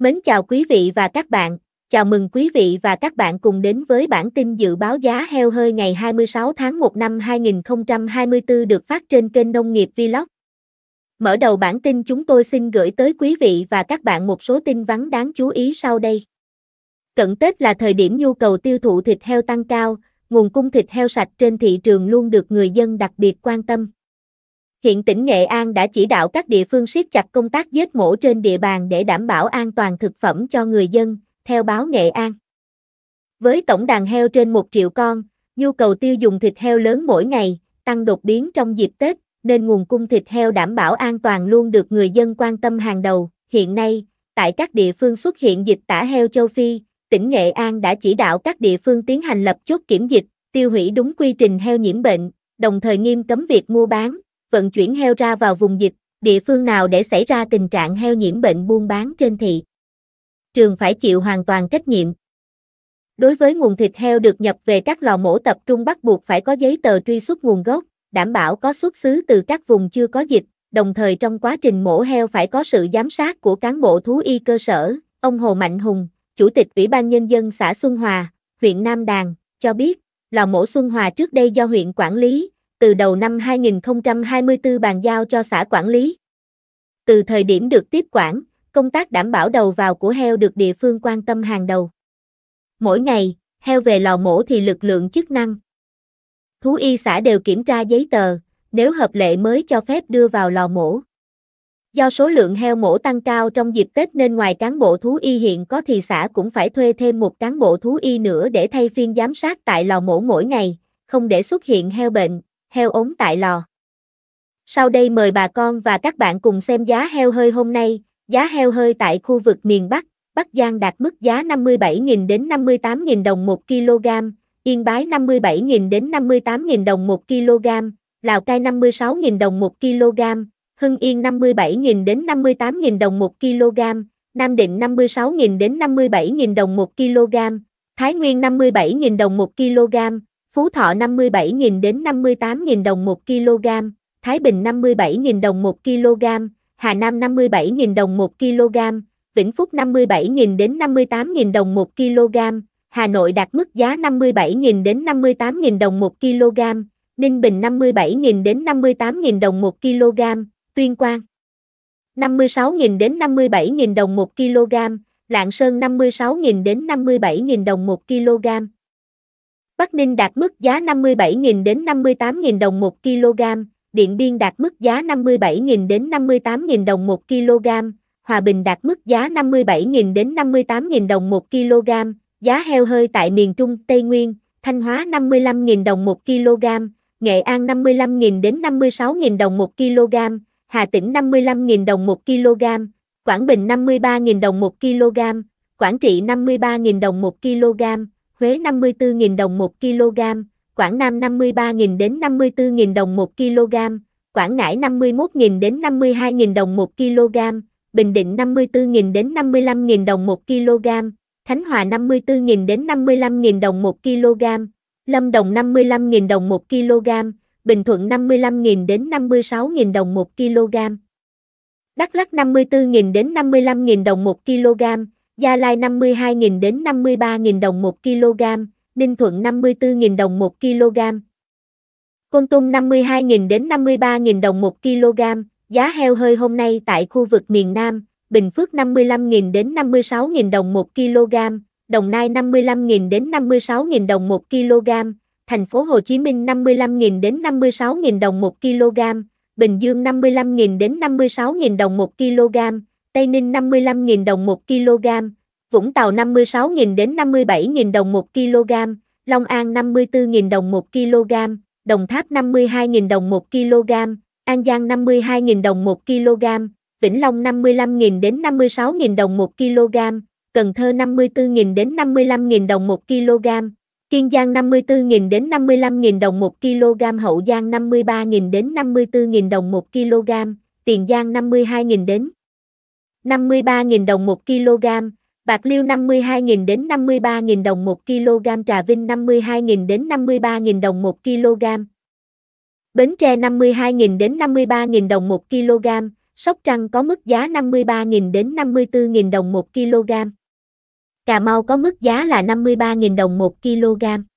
Mến chào quý vị và các bạn, chào mừng quý vị và các bạn cùng đến với bản tin dự báo giá heo hơi ngày 26 tháng 1 năm 2024 được phát trên kênh Nông nghiệp Vlog. Mở đầu bản tin chúng tôi xin gửi tới quý vị và các bạn một số tin vắn đáng chú ý sau đây. Cận Tết là thời điểm nhu cầu tiêu thụ thịt heo tăng cao, nguồn cung thịt heo sạch trên thị trường luôn được người dân đặc biệt quan tâm. Hiện tỉnh Nghệ An đã chỉ đạo các địa phương siết chặt công tác giết mổ trên địa bàn để đảm bảo an toàn thực phẩm cho người dân, theo báo Nghệ An. Với tổng đàn heo trên 1 triệu con, nhu cầu tiêu dùng thịt heo lớn mỗi ngày, tăng đột biến trong dịp Tết, nên nguồn cung thịt heo đảm bảo an toàn luôn được người dân quan tâm hàng đầu. Hiện nay, tại các địa phương xuất hiện dịch tả heo châu Phi, tỉnh Nghệ An đã chỉ đạo các địa phương tiến hành lập chốt kiểm dịch, tiêu hủy đúng quy trình heo nhiễm bệnh, đồng thời nghiêm cấm việc mua bán, vận chuyển heo ra vào vùng dịch, địa phương nào để xảy ra tình trạng heo nhiễm bệnh buôn bán trên thị. Trường phải chịu hoàn toàn trách nhiệm. Đối với nguồn thịt heo được nhập về các lò mổ tập trung bắt buộc phải có giấy tờ truy xuất nguồn gốc, đảm bảo có xuất xứ từ các vùng chưa có dịch, đồng thời trong quá trình mổ heo phải có sự giám sát của cán bộ thú y cơ sở. Ông Hồ Mạnh Hùng, Chủ tịch Ủy ban Nhân dân xã Xuân Hòa, huyện Nam Đàn, cho biết, lò mổ Xuân Hòa trước đây do huyện quản lý, từ đầu năm 2024 bàn giao cho xã quản lý. Từ thời điểm được tiếp quản, công tác đảm bảo đầu vào của heo được địa phương quan tâm hàng đầu. Mỗi ngày, heo về lò mổ thì lực lượng chức năng. Thú y xã đều kiểm tra giấy tờ, nếu hợp lệ mới cho phép đưa vào lò mổ. Do số lượng heo mổ tăng cao trong dịp Tết nên ngoài cán bộ thú y hiện có thì xã cũng phải thuê thêm một cán bộ thú y nữa để thay phiên giám sát tại lò mổ mỗi ngày, không để xuất hiện heo bệnh, heo ống tại lò. Sau đây mời bà con và các bạn cùng xem giá heo hơi hôm nay. Giá heo hơi tại khu vực miền Bắc, Bắc Giang đạt mức giá 57.000 đến 58.000 đồng 1 kg, Yên Bái 57.000 đến 58.000 đồng 1 kg, Lào Cai 56.000 đồng 1 kg, Hưng Yên 57.000 đến 58.000 đồng 1 kg, Nam Định 56.000 đến 57.000 đồng 1 kg, Thái Nguyên 57.000 đồng 1 kg, Phú Thọ 57.000 đến 58.000 đồng 1 kg, Thái Bình 57.000 đồng 1 kg, Hà Nam 57.000 đồng 1 kg, Vĩnh Phúc 57.000 đến 58.000 đồng 1 kg, Hà Nội đạt mức giá 57.000 đến 58.000 đồng 1 kg, Ninh Bình 57.000 đến 58.000 đồng 1 kg, Tuyên Quang 56.000 đến 57.000 đồng 1 kg, Lạng Sơn 56.000 đến 57.000 đồng 1 kg. Bắc Ninh đạt mức giá 57.000 đến 58.000 đồng 1 kg, Điện Biên đạt mức giá 57.000 đến 58.000 đồng 1 kg, Hòa Bình đạt mức giá 57.000 đến 58.000 đồng 1 kg, giá heo hơi tại miền Trung, Tây Nguyên, Thanh Hóa 55.000 đồng 1 kg, Nghệ An 55.000 đến 56.000 đồng 1 kg, Hà Tĩnh 55.000 đồng 1 kg, Quảng Bình 53.000 đồng 1 kg, Quảng Trị 53.000 đồng 1 kg, Huế 54.000 đồng 1 kg, Quảng Nam 53.000 đến 54.000 đồng 1 kg, Quảng Ngãi 51.000 đến 52.000 đồng 1 kg, Bình Định 54.000 đến 55.000 đồng 1 kg, Khánh Hòa 54.000 đến 55.000 đồng 1 kg, Lâm Đồng 55.000 đồng 1 kg, Bình Thuận 55.000 đến 56.000 đồng 1 kg. Đắk Lắk 54.000 đến 55.000 đồng 1 kg, Gia Lai 52.000 đến 53.000 đồng 1 kg, Ninh Thuận 54.000 đồng 1 kg. Côn Tum 52.000 đến 53.000 đồng 1 kg, giá heo hơi hôm nay tại khu vực miền Nam, Bình Phước 55.000 đến 56.000 đồng 1 kg, Đồng Nai 55.000 đến 56.000 đồng 1 kg, Thành phố Hồ Chí Minh 55.000 đến 56.000 đồng 1 kg, Bình Dương 55.000 đến 56.000 đồng 1 kg, Tây Ninh 55.000 đồng 1 kg, Vũng Tàu 56.000 đến 57.000 đồng 1 kg, Long An 54.000 đồng 1 kg, Đồng Tháp 52.000 đồng 1 kg, An Giang 52.000 đồng 1 kg, Vĩnh Long 55.000 đến 56.000 đồng 1 kg, Cần Thơ 54.000 đến 55.000 đồng 1 kg, Kiên Giang 54.000 đến 55.000 đồng 1 kg, Hậu Giang 53.000 đến 54.000 đồng 1 kg, Tiền Giang 52.000 đến 53.000 đồng 1 kg, bạc liêu 52.000 đến 53.000 đồng 1 kg, trà vinh 52.000 đến 53.000 đồng 1 kg. Bến Tre 52.000 đến 53.000 đồng 1 kg, Sóc Trăng có mức giá 53.000 đến 54.000 đồng 1 kg. Cà Mau có mức giá là 53.000 đồng 1 kg.